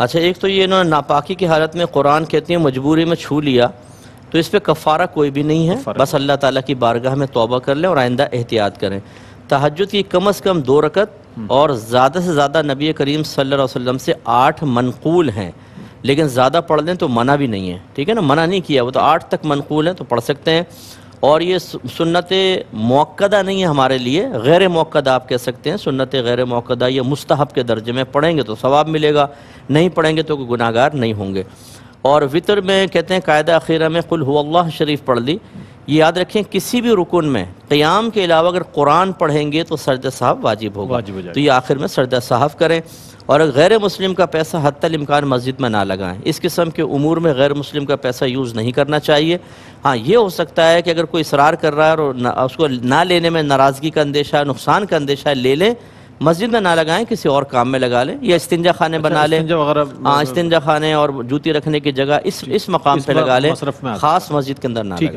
अच्छा एक तो ये इन्होंने नापाकी की हालत में कुरान कहती है मजबूरी में छू लिया तो इस पर कफ़ारा कोई भी नहीं है बस अल्लाह ताला की बारगाह में तोबा कर लें और आइंदा एहतियात करें तहजद की कम अज़ कम दो रकत हम्म। और ज़्यादा से ज़्यादा नबी करीम सल्लल्लाहु अलैहि वसल्लम से आठ मनकूल हैं लेकिन ज़्यादा पढ़ लें तो मना भी नहीं है ठीक है ना मना नहीं किया वो तो आठ तक मनकूल हैं तो पढ़ सकते हैं और ये सुन्नत मौक़दा नहीं है हमारे लिए गैर मौक़दा आप कह सकते हैं सुन्नत गैर मौक़दा ये मुस्तहब के दर्जे में पढ़ेंगे तो सवाब मिलेगा नहीं पढ़ेंगे तो गुनागार नहीं होंगे और वितर में कहते हैं कायदा अखीरा में कुल हुल्ला शरीफ पढ़ ली ये याद रखें किसी भी रुकन में क़याम के अलावा अगर कुरान पढ़ेंगे तो सरदा साहब वाजिब होगा वाजिब हो तो ये आखिर में सरदा साहब करें और गैर मुस्लिम का पैसा हद मस्जिद में ना लगाएं इस किस्म के उमूर में गैर मुस्लिम का पैसा यूज़ नहीं करना चाहिए हाँ ये हो सकता है कि अगर कोई इसरार कर रहा है और ना, उसको ना लेने में नाराज़गी का अंदेशा है नुकसान का अंदेशा है ले लें मस्जिद में ना लगाएं किसी और काम में लगा लें या इस्तंजा खाने अच्छा, बना लें हाँ मतलब इस्तंजा खाने और जूती रखने की जगह इस इस मकाम पर लगा लें ख़ास मस्जिद के अंदर ना लगाएं